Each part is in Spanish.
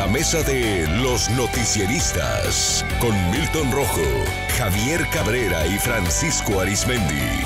la mesa de los noticieristas con Milton Rojo, Javier Cabrera y Francisco Arismendi.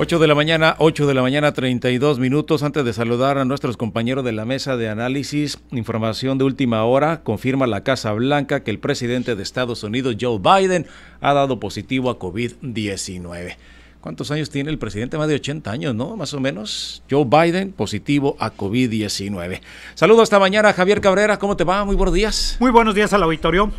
8 de la mañana, 8 de la mañana, 32 minutos. Antes de saludar a nuestros compañeros de la mesa de análisis, información de última hora, confirma la Casa Blanca que el presidente de Estados Unidos, Joe Biden, ha dado positivo a COVID-19. ¿Cuántos años tiene el presidente? Más de 80 años, ¿no? Más o menos. Joe Biden, positivo a COVID-19. Saludo esta mañana, Javier Cabrera. ¿Cómo te va? Muy buenos días. Muy buenos días al auditorio.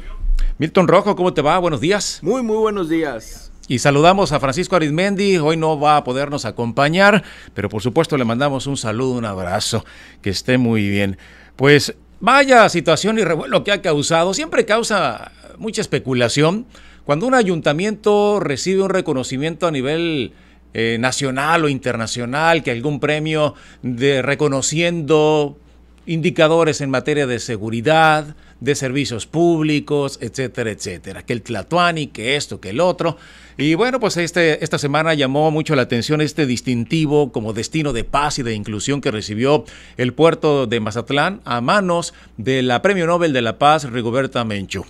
Milton Rojo, ¿cómo te va? Buenos días. Muy, muy buenos días. Y saludamos a Francisco Arizmendi, hoy no va a podernos acompañar, pero por supuesto le mandamos un saludo, un abrazo, que esté muy bien. Pues vaya situación y revuelo que ha causado, siempre causa mucha especulación cuando un ayuntamiento recibe un reconocimiento a nivel eh, nacional o internacional, que algún premio de reconociendo indicadores en materia de seguridad, de servicios públicos, etcétera, etcétera, que el Tlatuani, que esto, que el otro. Y bueno, pues este, esta semana llamó mucho la atención este distintivo como destino de paz y de inclusión que recibió el puerto de Mazatlán a manos de la Premio Nobel de la Paz Rigoberta Menchu.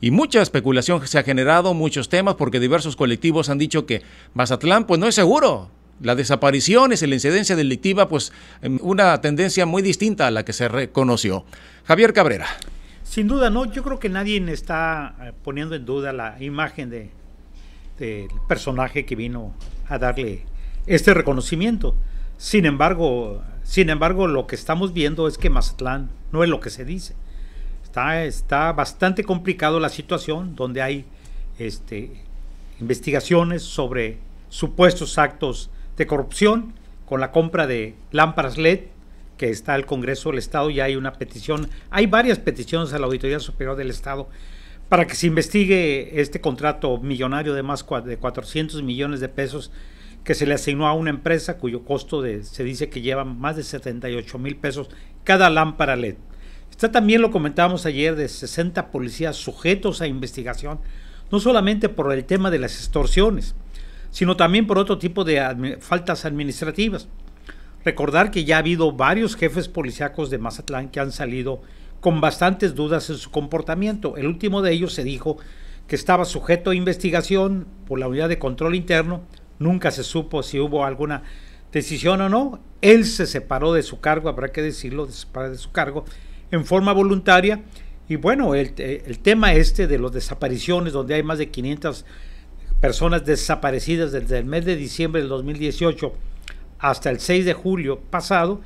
Y mucha especulación se ha generado, muchos temas, porque diversos colectivos han dicho que Mazatlán pues no es seguro, La desapariciones es la incidencia delictiva, pues em, una tendencia muy distinta a la que se reconoció. Javier Cabrera. Sin duda, no, yo creo que nadie está eh, poniendo en duda la imagen de el personaje que vino a darle este reconocimiento. Sin embargo, sin embargo, lo que estamos viendo es que Mazatlán no es lo que se dice. Está, está bastante complicado la situación, donde hay este, investigaciones sobre supuestos actos de corrupción con la compra de lámparas LED que está el Congreso del Estado y hay una petición, hay varias peticiones a la Auditoría Superior del Estado para que se investigue este contrato millonario de más de 400 millones de pesos que se le asignó a una empresa cuyo costo de, se dice que lleva más de 78 mil pesos cada lámpara LED. Está también, lo comentábamos ayer, de 60 policías sujetos a investigación, no solamente por el tema de las extorsiones, sino también por otro tipo de faltas administrativas. Recordar que ya ha habido varios jefes policíacos de Mazatlán que han salido con bastantes dudas en su comportamiento. El último de ellos se dijo que estaba sujeto a investigación por la unidad de control interno. Nunca se supo si hubo alguna decisión o no. Él se separó de su cargo, habrá que decirlo, se separó de su cargo en forma voluntaria. Y bueno, el, el tema este de las desapariciones, donde hay más de 500 personas desaparecidas desde el mes de diciembre del 2018 hasta el 6 de julio pasado,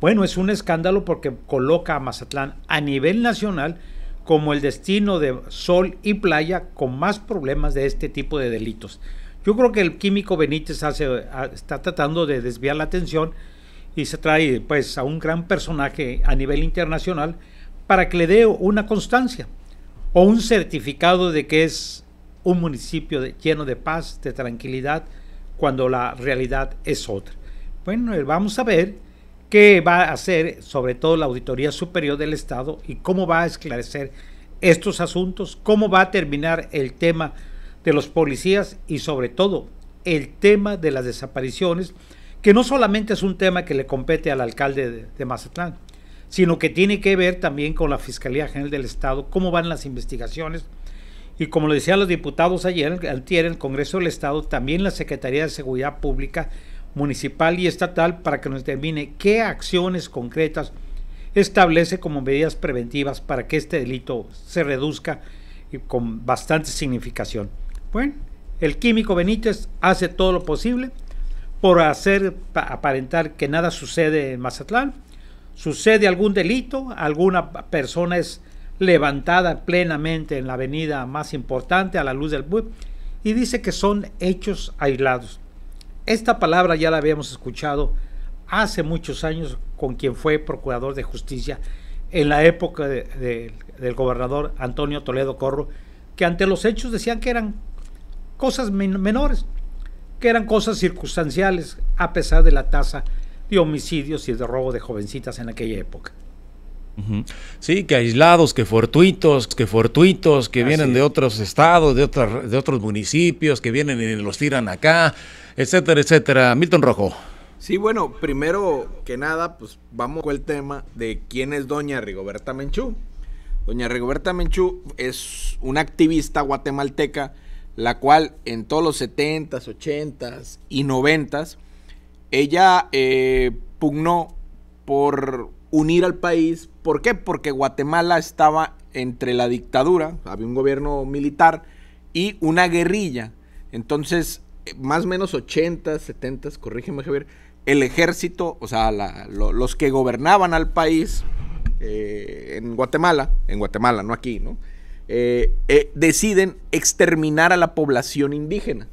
bueno, es un escándalo porque coloca a Mazatlán a nivel nacional como el destino de sol y playa con más problemas de este tipo de delitos. Yo creo que el químico Benítez está tratando de desviar la atención y se trae pues a un gran personaje a nivel internacional para que le dé una constancia o un certificado de que es un municipio lleno de paz, de tranquilidad, cuando la realidad es otra. Bueno, eh, vamos a ver qué va a hacer sobre todo la Auditoría Superior del Estado y cómo va a esclarecer estos asuntos, cómo va a terminar el tema de los policías y sobre todo el tema de las desapariciones, que no solamente es un tema que le compete al alcalde de, Mazatlán, sino que tiene que ver también con la Fiscalía General del Estado, cómo van las investigaciones. Y como lo decían los diputados ayer, en el Congreso del Estado, también la Secretaría de Seguridad Pública municipal y estatal para que nos determine qué acciones concretas establece como medidas preventivas para que este delito se reduzca con bastante significación. Bueno, el químico Benítez hace todo lo posible por hacer aparentar que nada sucede en Mazatlán. Sucede algún delito, alguna persona es levantada plenamente en la avenida más importante a la luz del web y dice que son hechos aislados. Esta palabra ya la habíamos escuchado hace muchos años con quien fue procurador de justicia en la época del gobernador Antonio Toledo Corro, que ante los hechos decían que eran cosas menores, que eran cosas circunstanciales, a pesar de la tasa de homicidios y de robo de jovencitas en aquella época. Sí, que aislados, que fortuitos, que fortuitos, que vienen de otros estados, de, de otros municipios, que vienen y los tiran acá etcétera, etcétera. Milton Rojo. Sí, bueno, primero que nada, pues vamos con el tema de quién es doña Rigoberta Menchú. Doña Rigoberta Menchú es una activista guatemalteca, la cual en todos los 70s, 80s y 90s, ella eh, pugnó por unir al país. ¿Por qué? Porque Guatemala estaba entre la dictadura, había un gobierno militar y una guerrilla. Entonces, más o menos 80, 70, corrígeme Javier, el ejército, o sea, los que gobernaban al país eh, en Guatemala, en Guatemala, no aquí, ¿no? Eh, eh, deciden exterminar a la población indígena.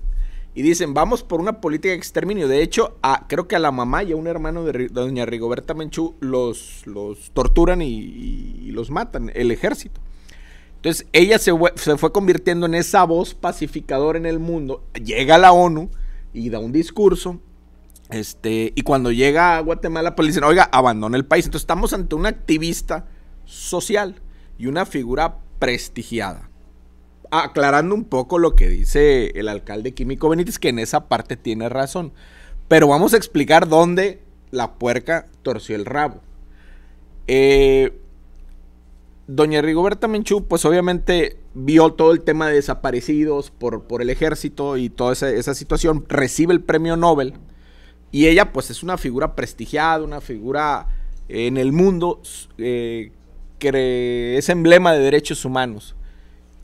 Y dicen, vamos por una política de exterminio. De hecho, a, creo que a la mamá y a un hermano de, doña Rigoberta Menchú los, los torturan y los matan, el ejército. Entonces ella se, fue convirtiendo en esa voz pacificadora en el mundo, llega a la ONU y da un discurso este, y cuando llega a Guatemala, pues le dicen, oiga, abandona el país. Entonces estamos ante una activista social y una figura prestigiada. Aclarando un poco lo que dice el alcalde Químico Benítez, que en esa parte tiene razón. Pero vamos a explicar dónde la puerca torció el rabo. Eh, doña Rigoberta Menchú, pues obviamente vio todo el tema de desaparecidos por, el ejército y toda esa, situación, recibe el premio Nobel y ella pues es una figura prestigiada, una figura eh, en el mundo eh, que es emblema de derechos humanos.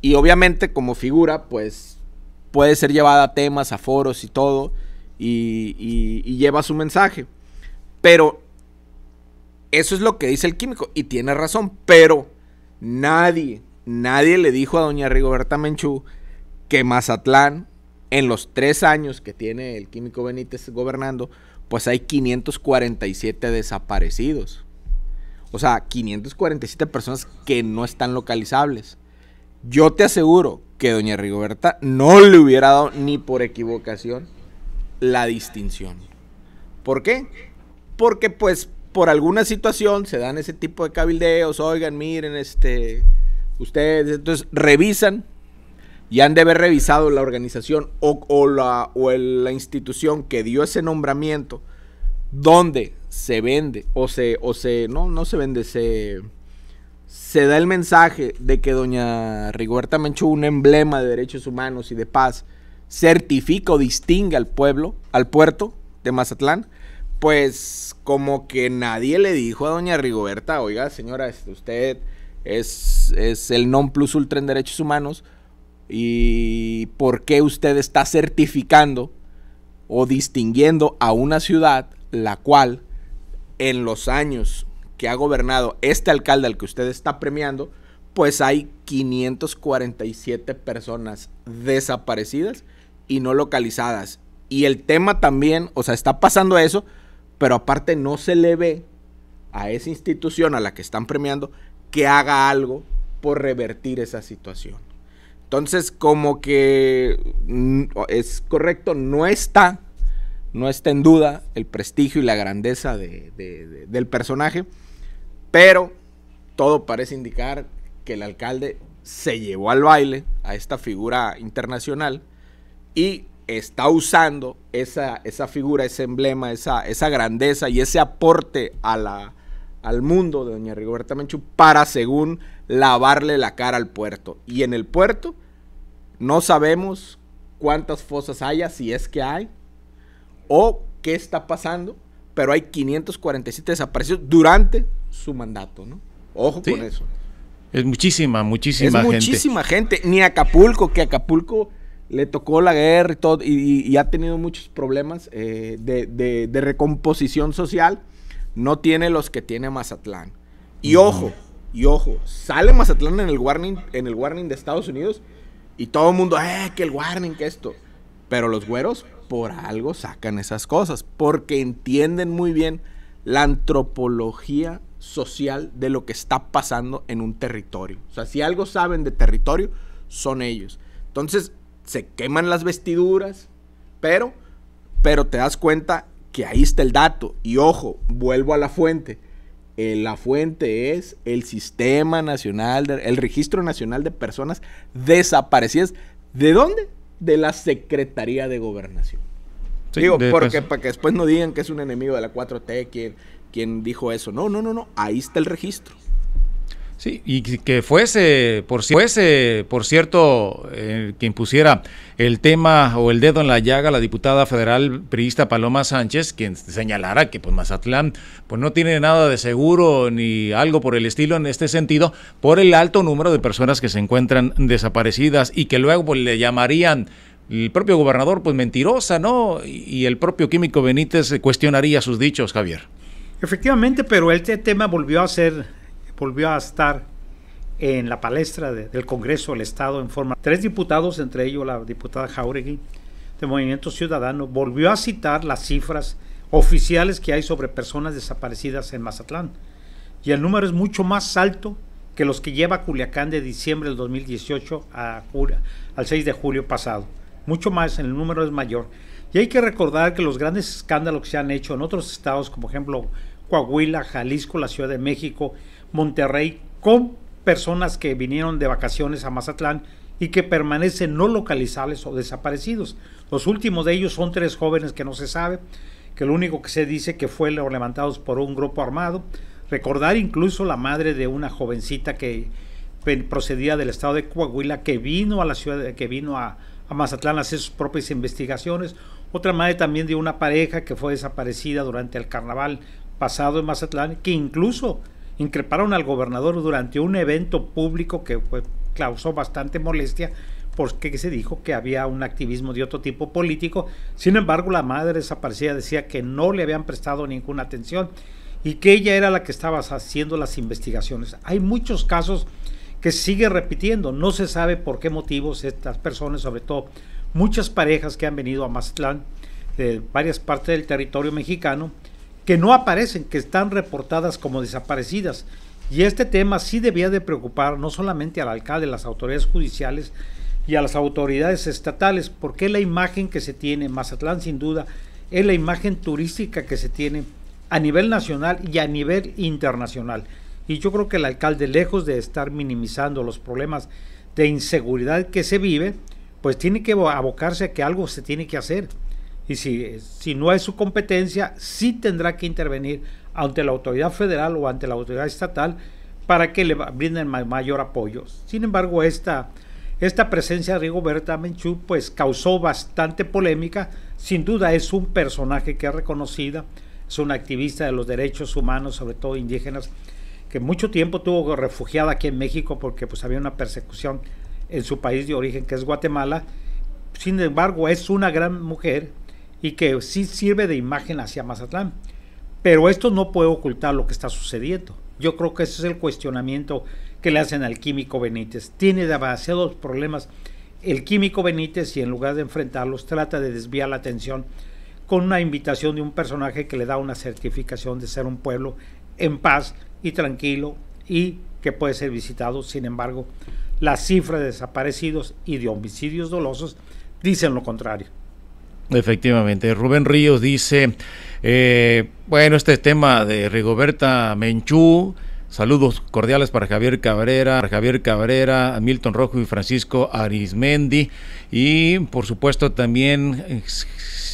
Y obviamente como figura pues puede ser llevada a temas, a foros y todo y, y lleva su mensaje. Pero eso es lo que dice el químico y tiene razón, pero Nadie, nadie le dijo a doña Rigoberta Menchú que Mazatlán, en los tres años que tiene el químico Benítez gobernando, pues hay 547 desaparecidos. O sea, 547 personas que no están localizables. Yo te aseguro que doña Rigoberta no le hubiera dado ni por equivocación la distinción. ¿Por qué? Porque pues por alguna situación se dan ese tipo de cabildeos, oigan, miren, este, ustedes, entonces revisan y han de haber revisado la organización o, o la, la institución que dio ese nombramiento, donde se vende o se, o se, no, no se vende, se, se da el mensaje de que doña Riguerta Menchú, un emblema de derechos humanos y de paz, certifica o distingue al pueblo, al puerto de Mazatlán, pues como que nadie le dijo a doña Rigoberta, oiga señora, este, usted es, es el non plus ultra en derechos humanos y por qué usted está certificando o distinguiendo a una ciudad la cual en los años que ha gobernado este alcalde al que usted está premiando, pues hay 547 personas desaparecidas y no localizadas. Y el tema también, o sea, está pasando eso, pero aparte no se le ve a esa institución a la que están premiando que haga algo por revertir esa situación. Entonces, como que es correcto, no está, no está en duda el prestigio y la grandeza de, del personaje, pero todo parece indicar que el alcalde se llevó al baile a esta figura internacional y está usando esa, esa figura, ese emblema, esa, esa grandeza y ese aporte a la, al mundo de doña Rigoberta Menchú para, según, lavarle la cara al puerto. Y en el puerto no sabemos cuántas fosas haya, si es que hay, o qué está pasando, pero hay 547 desaparecidos durante su mandato, ¿no? Ojo con eso. Es muchísima, muchísima es gente. Muchísima gente. Ni Acapulco, que Acapulco le tocó la guerra y todo, y, ha tenido muchos problemas eh, de, recomposición social, no tiene los que tiene Mazatlán. Y ojo, y ojo, sale Mazatlán en el warning, en el warning de Estados Unidos y todo el mundo, eh, que el warning, que esto. Pero los güeros por algo sacan esas cosas, porque entienden muy bien la antropología social de lo que está pasando en un territorio. O sea, si algo saben de territorio, son ellos. Entonces, se queman las vestiduras, pero, pero te das cuenta que ahí está el dato. Y ojo, vuelvo a la fuente. Eh, la fuente es el Sistema Nacional, el Registro Nacional de Personas Desaparecidas. ¿De dónde? De la Secretaría de Gobernación. Digo, porque pues- para que después no digan que es un enemigo de la 4T quien, quien dijo eso. No, no, no, no. Ahí está el registro. Sí, y que fuese, por, por cierto, eh, quien pusiera el tema o el dedo en la llaga, la diputada federal priista Paloma Sánchez, quien señalara que pues, Mazatlán pues, no tiene nada de seguro ni algo por el estilo en este sentido, por el alto número de personas que se encuentran desaparecidas y que luego pues, le llamarían el propio gobernador, pues mentirosa, ¿no? Y el propio químico Benítez cuestionaría sus dichos, Javier. Efectivamente, pero este tema volvió a ser volvió a estar en la palestra del Congreso del Estado en forma. Tres diputados, entre ellos la diputada Jauregui, de Movimiento Ciudadano, volvió a citar las cifras oficiales que hay sobre personas desaparecidas en Mazatlán. Y el número es mucho más alto que los que lleva Culiacán de diciembre del 2018 a, al 6 de julio pasado. Mucho más, el número es mayor. Y hay que recordar que los grandes escándalos que se han hecho en otros estados, como ejemplo Coahuila, Jalisco, la Ciudad de México, Monterrey con personas que vinieron de vacaciones a Mazatlán y que permanecen no localizables o desaparecidos. Los últimos de ellos son tres jóvenes que no se sabe, que lo único que se dice que fueron levantados por un grupo armado. Recordar incluso la madre de una jovencita que procedía del estado de Coahuila, que vino a la ciudad, que vino a, Mazatlán a hacer sus propias investigaciones. Otra madre también de una pareja que fue desaparecida durante el carnaval pasado en Mazatlán, que incluso increparon al gobernador durante un evento público que causó bastante molestia porque se dijo que había un activismo de otro tipo político. Sin embargo, la madre desaparecida decía que no le habían prestado ninguna atención y que ella era la que estaba haciendo las investigaciones. Hay muchos casos que sigue repitiendo. No se sabe por qué motivos estas personas, sobre todo muchas parejas que han venido a Mazatlán de varias partes del territorio mexicano, que no aparecen, que están reportadas como desaparecidas. Y este tema sí debía de preocupar no solamente al alcalde, las autoridades judiciales y a las autoridades estatales, porque la imagen que se tiene, Mazatlán sin duda, es la imagen turística que se tiene a nivel nacional y a nivel internacional. Y yo creo que el alcalde, lejos de estar minimizando los problemas de inseguridad que se vive, pues tiene que abocarse a que algo se tiene que hacer. Y si, si no es su competencia, sí tendrá que intervenir ante la autoridad federal o ante la autoridad estatal para que le brinden mayor apoyo. Sin embargo, esta, esta presencia de Rigoberta Menchú pues causó bastante polémica. Sin duda es un personaje que es reconocida, es una activista de los derechos humanos, sobre todo indígenas, que mucho tiempo tuvo refugiada aquí en México porque pues había una persecución en su país de origen que es Guatemala. Sin embargo, es una gran mujer, y que sí sirve de imagen hacia Mazatlán. Pero esto no puede ocultar lo que está sucediendo. Yo creo que ese es el cuestionamiento que le hacen al químico Benítez. Tiene demasiados problemas el químico Benítez y en lugar de enfrentarlos trata de desviar la atención con una invitación de un personaje que le da una certificación de ser un pueblo en paz y tranquilo y que puede ser visitado. Sin embargo, la cifra de desaparecidos y de homicidios dolosos dicen lo contrario. Efectivamente, Rubén Ríos dice, eh, bueno, este tema de Rigoberta Menchú, saludos cordiales para Javier Cabrera, para Javier Cabrera, Milton Rojo y Francisco Arismendi, y por supuesto también eh,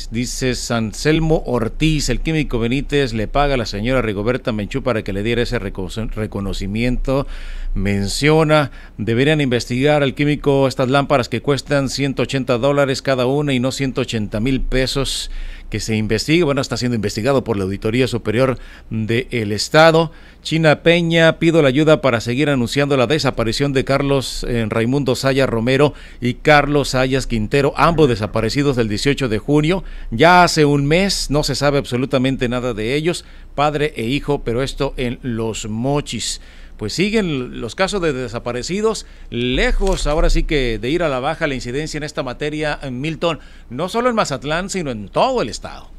Dice Sanselmo Ortiz, el químico Benítez le paga a la señora Rigoberta Menchú para que le diera ese reconocimiento. Menciona, deberían investigar al químico estas lámparas que cuestan 180 dólares cada una y no 180 mil pesos que se investigue, bueno, está siendo investigado por la Auditoría Superior del Estado. China Peña, pido la ayuda para seguir anunciando la desaparición de Carlos eh, Raimundo Sayas Romero y Carlos Sayas Quintero, ambos desaparecidos del 18 de junio. Ya hace un mes no se sabe absolutamente nada de ellos, padre e hijo, pero esto en Los Mochis. Pues siguen los casos de desaparecidos lejos, ahora sí que de ir a la baja la incidencia en esta materia en Milton, no solo en Mazatlán, sino en todo el estado.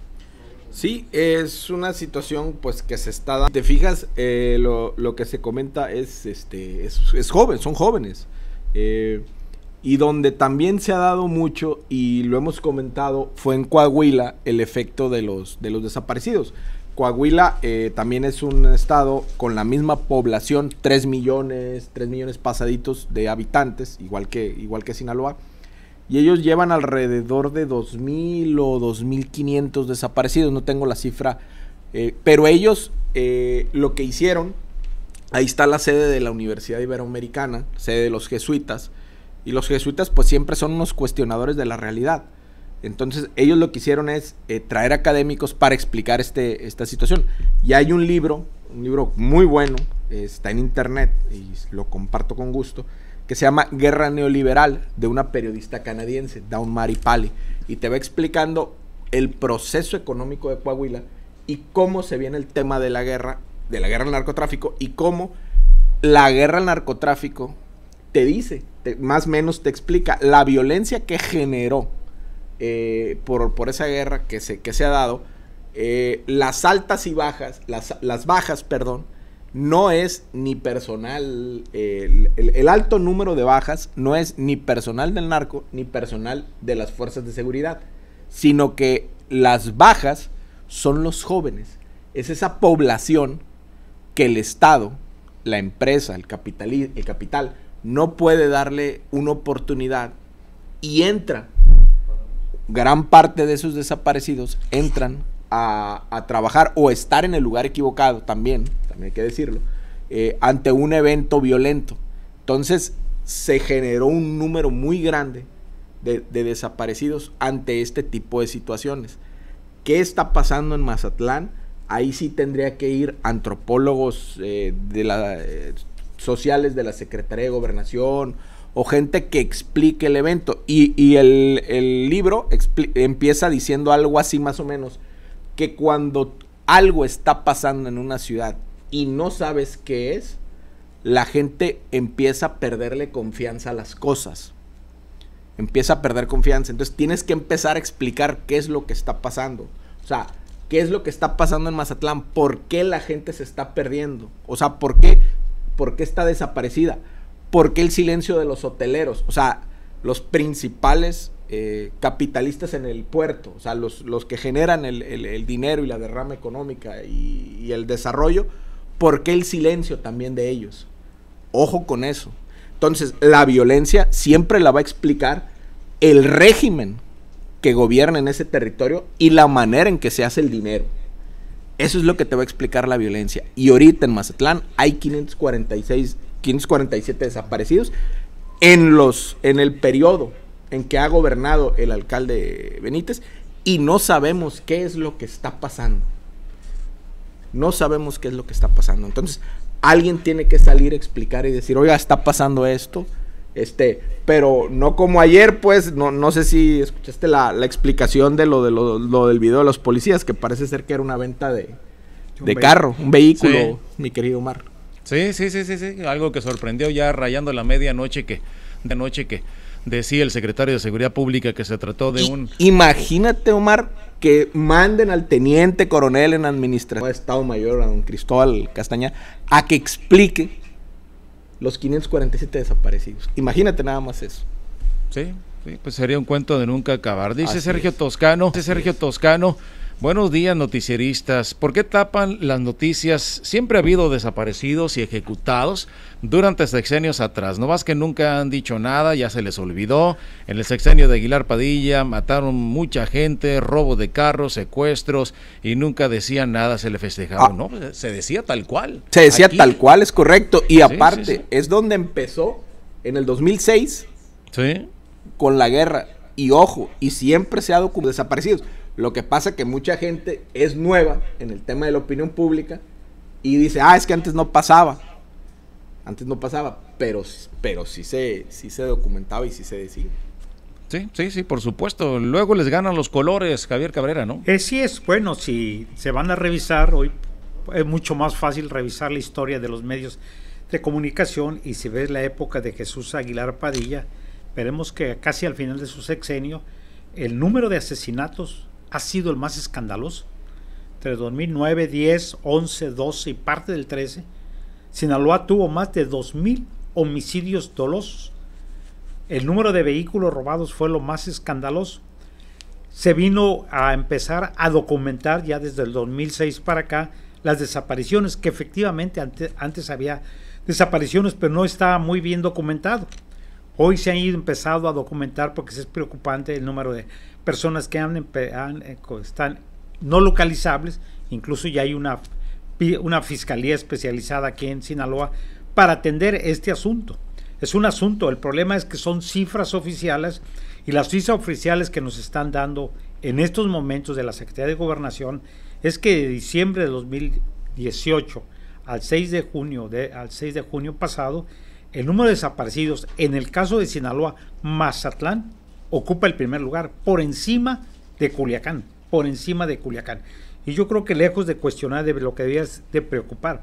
Sí, es una situación pues que se está dando. Te fijas, eh, lo, que se comenta es este es, joven, son jóvenes. Eh, y donde también se ha dado mucho, y lo hemos comentado, fue en Coahuila el efecto de los, de los desaparecidos. Coahuila eh, también es un estado con la misma población, 3 millones, 3 millones pasaditos de habitantes, igual que, igual que Sinaloa. Y ellos llevan alrededor de 2.000 o 2.500 desaparecidos, no tengo la cifra. Eh, pero ellos eh, lo que hicieron, ahí está la sede de la Universidad Iberoamericana, sede de los jesuitas, y los jesuitas pues siempre son unos cuestionadores de la realidad. Entonces ellos lo que hicieron es eh, traer académicos para explicar este, esta situación. Y hay un libro, un libro muy bueno, está en internet y lo comparto con gusto, que se llama Guerra Neoliberal de una periodista canadiense, Dawn Mari Pali, y te va explicando el proceso económico de Coahuila y cómo se viene el tema de la guerra, de la guerra al narcotráfico y cómo la guerra al narcotráfico te dice, más o menos te explica la violencia que generó eh, por, esa guerra que se, que se ha dado, eh, las altas y bajas, las, bajas, perdón, no es ni personal, el, alto número de bajas no es ni personal del narco ni personal de las fuerzas de seguridad, sino que las bajas son los jóvenes, es esa población que el Estado, la empresa, el, el capital, no puede darle una oportunidad y entra. Gran parte de esos desaparecidos entran a, trabajar o estar en el lugar equivocado también, también hay que decirlo, eh, ante un evento violento. Entonces se generó un número muy grande de, desaparecidos ante este tipo de situaciones. ¿Qué está pasando en Mazatlán? ahí sí tendría que ir antropólogos eh, de la eh, sociales de la Secretaría de Gobernación o gente que explique el evento. Y, el, el, libro empieza diciendo algo así más o menos, que cuando algo está pasando en una ciudad y no sabes qué es, la gente empieza a perderle confianza a las cosas. Empieza a perder confianza. Entonces tienes que empezar a explicar qué es lo que está pasando. O sea, qué es lo que está pasando en Mazatlán, por qué la gente se está perdiendo. O sea, por qué ¿Por qué está desaparecida? ¿Por qué el silencio de los hoteleros? O sea, los principales eh, capitalistas en el puerto, o sea, los, los que generan el, dinero y la derrama económica y, y, el desarrollo, ¿por qué el silencio también de ellos? Ojo con eso. Entonces, la violencia siempre la va a explicar el régimen que gobierna en ese territorio y la manera en que se hace el dinero. Eso es lo que te va a explicar la violencia. Y ahorita en Mazatlán hay 546, 547 desaparecidos en, los, en el periodo en que ha gobernado el alcalde Benítez y no sabemos qué es lo que está pasando. No sabemos qué es lo que está pasando. Entonces, alguien tiene que salir a explicar y decir, oiga, está pasando esto, este, pero no como ayer, pues, no, no sé si escuchaste la, explicación de lo, de lo, del video de los policías, que parece ser que era una venta de, carro, un vehículo, mi querido Omar. Sí, sí, sí, sí, algo que sorprendió ya rayando la medianoche que, de noche que decía el secretario de Seguridad Pública que se trató de un... Imagínate, Omar, que manden al teniente coronel en administración de Estado Mayor, a don Cristóbal Castaña, a que explique los 547 desaparecidos. Imagínate nada más eso. Sí, pues sería un cuento de nunca acabar. Dice Sergio Toscano, dice Sergio Toscano, Buenos días, noticieristas. ¿Por qué tapan las noticias? Siempre ha habido desaparecidos y ejecutados durante sexenios atrás. No más que nunca han dicho nada, ya se les olvidó. En el sexenio de Aguilar Padilla mataron mucha gente, robo de carros, secuestros y nunca decían nada, se le festejaba. Ah. no, se decía tal cual. Se decía tal cual, es correcto. Y aparte, es donde empezó en el 2006 con la guerra. Y ojo, y siempre se ha documentado desaparecidos lo que pasa es que mucha gente es nueva en el tema de la opinión pública y dice, ah, es que antes no pasaba. Antes no pasaba, pero, pero sí, se, sí se documentaba y sí se decía. Sí, sí, sí, por supuesto. Luego les ganan los colores, Javier Cabrera, ¿no? Eh, sí, es bueno, si se van a revisar, hoy es mucho más fácil revisar la historia de los medios de comunicación y si ves la época de Jesús Aguilar Padilla, veremos que casi al final de su sexenio, el número de asesinatos ha sido el más escandaloso. Entre 2009, 10, 11, 12 y parte del 13, Sinaloa tuvo más de 2.000 homicidios dolosos. El número de vehículos robados fue lo más escandaloso. Se vino a empezar a documentar ya desde el 2006 para acá las desapariciones, que efectivamente antes, había desapariciones, pero no estaba muy bien documentado. Hoy se han ido empezado a documentar porque es preocupante el número de personas que han, eh, están no localizables, incluso ya hay una, una fiscalía especializada aquí en Sinaloa para atender este asunto. Es un asunto, el problema es que son cifras oficiales y las cifras oficiales que nos están dando en estos momentos de la Secretaría de Gobernación es que de diciembre de 2018 al 6 de junio, de, al 6 de junio pasado, el número de desaparecidos en el caso de Sinaloa, Mazatlán ocupa el primer lugar, por encima de Culiacán, por encima de Culiacán. Y yo creo que lejos de cuestionar, de lo que debías de preocupar.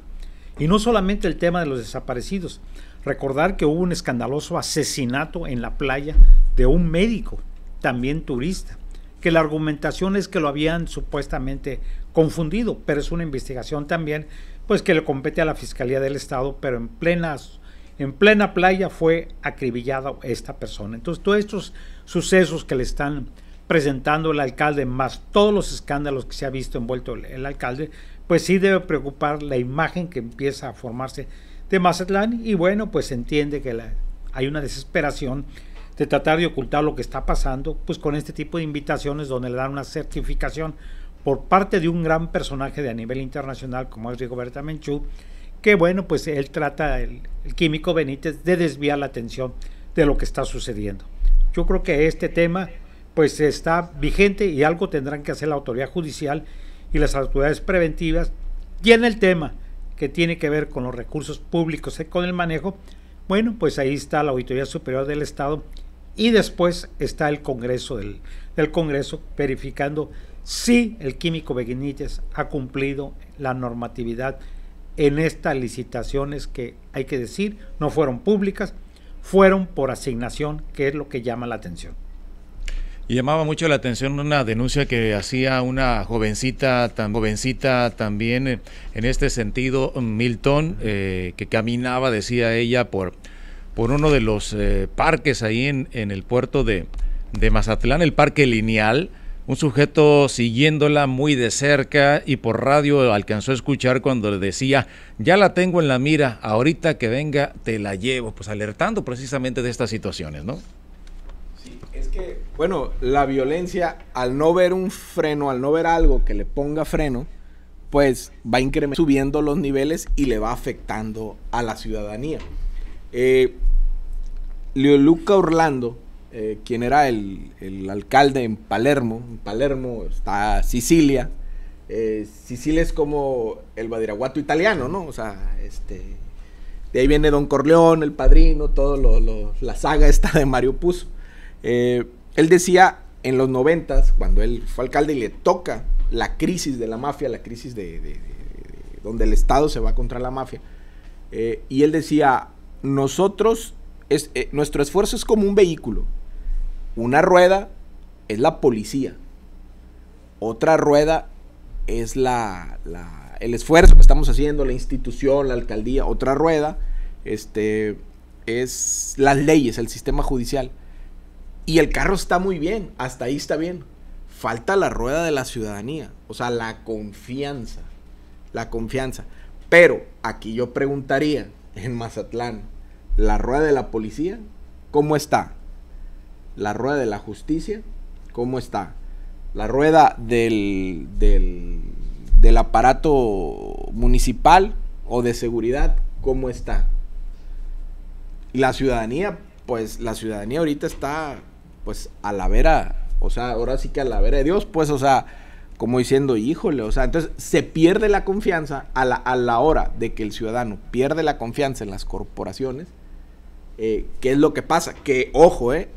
Y no solamente el tema de los desaparecidos. Recordar que hubo un escandaloso asesinato en la playa de un médico, también turista, que la argumentación es que lo habían supuestamente confundido, pero es una investigación también, pues que le compete a la Fiscalía del Estado, pero en plenas en plena playa fue acribillado esta persona. Entonces, todos estos sucesos que le están presentando el alcalde, más todos los escándalos que se ha visto envuelto el, alcalde, pues sí debe preocupar la imagen que empieza a formarse de Mazatlán y bueno, pues se entiende que hay una desesperación de tratar de ocultar lo que está pasando, pues con este tipo de invitaciones donde le dan una certificación por parte de un gran personaje de a nivel internacional como es Rigoberta Menchú, que bueno, pues él trata, el, químico Benítez, de desviar la atención de lo que está sucediendo. Yo creo que este tema pues está vigente y algo tendrán que hacer la autoridad judicial y las autoridades preventivas. Y en el tema que tiene que ver con los recursos públicos y con el manejo, bueno, pues ahí está la Auditoría Superior del Estado y después está el Congreso del, del Congreso verificando si el químico Benítez ha cumplido la normatividad en estas licitaciones que hay que decir no fueron públicas, fueron por asignación, que es lo que llama la atención. Y llamaba mucho la atención una denuncia que hacía una jovencita, tan jovencita también eh, en este sentido, Milton, eh, que caminaba, decía ella, por, por uno de los eh, parques ahí en, en el puerto de, de, Mazatlán, el parque lineal, un sujeto siguiéndola muy de cerca y por radio alcanzó a escuchar cuando le decía, ya la tengo en la mira, ahorita que venga te la llevo, pues alertando precisamente de estas situaciones, ¿no? Sí, es que, bueno, la violencia, al no ver un freno, al no ver algo que le ponga freno, pues va incrementando, subiendo los niveles y le va afectando a la ciudadanía. Eh, Leoluca Orlando eh, quien era el, alcalde en Palermo. En Palermo está Sicilia. Eh, Sicilia es como el badiraguato italiano, ¿no? O sea, este, de ahí viene Don Corleón, el padrino, todo lo, la saga esta de Mario Puzo. Eh, él decía en los noventas, cuando él fue alcalde y le toca la crisis de la mafia, la crisis de, donde el Estado se va contra la mafia. Eh, y él decía, nosotros, nuestro esfuerzo es como un vehículo. Una rueda es la policía. Otra rueda es la, el esfuerzo que estamos haciendo, la institución, la alcaldía. Otra rueda este, es las leyes, el sistema judicial. Y el carro está muy bien, hasta ahí está bien. Falta la rueda de la ciudadanía, o sea, la confianza. La confianza. Pero aquí yo preguntaría, en Mazatlán, ¿la rueda de la policía cómo está? la rueda de la justicia, ¿cómo está? La rueda del, del, aparato municipal o de seguridad, ¿cómo está? La ciudadanía, pues la ciudadanía ahorita está pues a la vera, o sea, ahora sí que a la vera de Dios, pues, o sea, como diciendo, híjole, o sea, entonces se pierde la confianza a la, a la hora de que el ciudadano pierde la confianza en las corporaciones, eh, ¿qué es lo que pasa? Que, ojo, eh,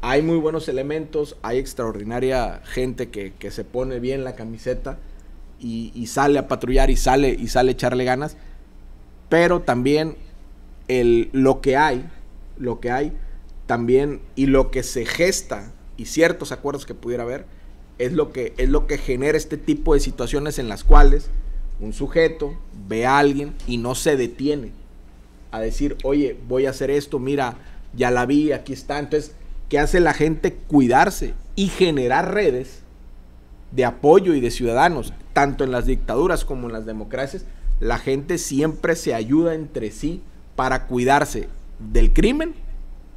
hay muy buenos elementos, hay extraordinaria gente que, se pone bien la camiseta y, sale a patrullar y sale, y sale a echarle ganas, pero también el, lo que hay, lo que hay también y lo que se gesta y ciertos acuerdos que pudiera haber es lo que, es lo que genera este tipo de situaciones en las cuales un sujeto ve a alguien y no se detiene a decir, oye, voy a hacer esto, mira, ya la vi, aquí está. Entonces, que hace la gente cuidarse y generar redes de apoyo y de ciudadanos, tanto en las dictaduras como en las democracias, la gente siempre se ayuda entre sí para cuidarse del crimen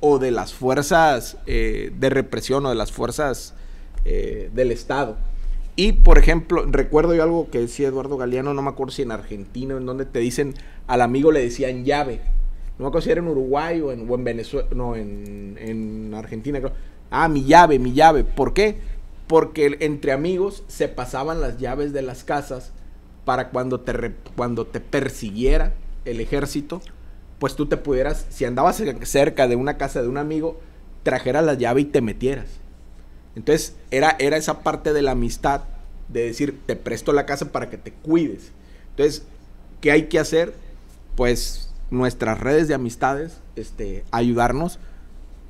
o de las fuerzas eh, de represión o de las fuerzas eh, del Estado. Y, por ejemplo, recuerdo yo algo que decía Eduardo Galeano, no me acuerdo si en Argentina, en donde te dicen, al amigo le decían llave no me en Uruguay o en, Venezuela, no, en, Argentina. Creo. Ah, mi llave, mi llave. ¿Por qué? Porque entre amigos se pasaban las llaves de las casas para cuando te, cuando te persiguiera el ejército, pues tú te pudieras, si andabas cerca de una casa de un amigo, trajeras la llave y te metieras. Entonces era, era esa parte de la amistad, de decir, te presto la casa para que te cuides. Entonces, ¿qué hay que hacer? Pues nuestras redes de amistades, este, ayudarnos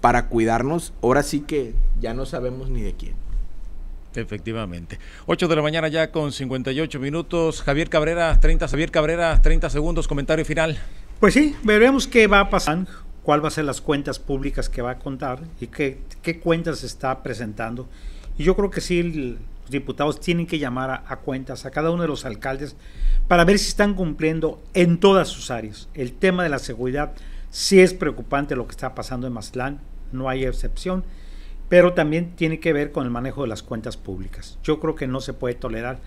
para cuidarnos. Ahora sí que ya no sabemos ni de quién. Efectivamente. 8 de la mañana ya con 58 minutos. Javier Cabrera, 30, Javier Cabrera, 30 segundos, comentario final. Pues sí, veremos qué va a pasar, cuál va a ser las cuentas públicas que va a contar y qué, qué cuentas está presentando. Y yo creo que sí, diputados tienen que llamar a, cuentas a cada uno de los alcaldes para ver si están cumpliendo en todas sus áreas. El tema de la seguridad sí es preocupante lo que está pasando en Mazlán, no hay excepción, pero también tiene que ver con el manejo de las cuentas públicas. Yo creo que no se puede tolerar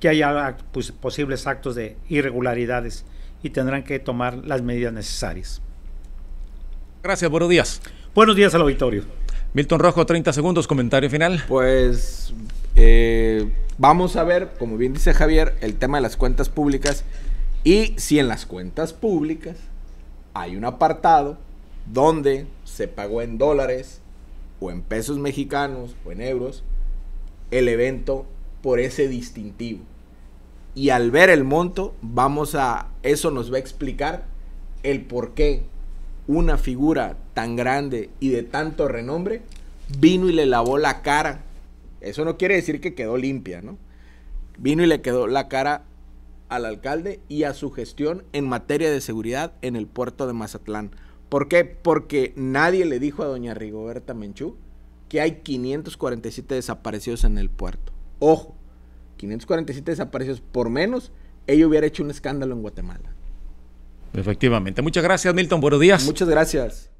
que haya pues, posibles actos de irregularidades y tendrán que tomar las medidas necesarias. Gracias, buenos días. Buenos días al auditorio. Milton Rojo, 30 segundos, comentario final. Pues eh, vamos a ver, como bien dice Javier, el tema de las cuentas públicas y si en las cuentas públicas hay un apartado donde se pagó en dólares o en pesos mexicanos o en euros el evento por ese distintivo. Y al ver el monto, vamos a eso nos va a explicar el por qué una figura tan grande y de tanto renombre vino y le lavó la cara eso no quiere decir que quedó limpia, ¿no? Vino y le quedó la cara al alcalde y a su gestión en materia de seguridad en el puerto de Mazatlán. ¿Por qué? Porque nadie le dijo a doña Rigoberta Menchú que hay 547 desaparecidos en el puerto. Ojo, 547 desaparecidos por menos, ella hubiera hecho un escándalo en Guatemala. Efectivamente. Muchas gracias, Milton. Buenos días. Muchas gracias.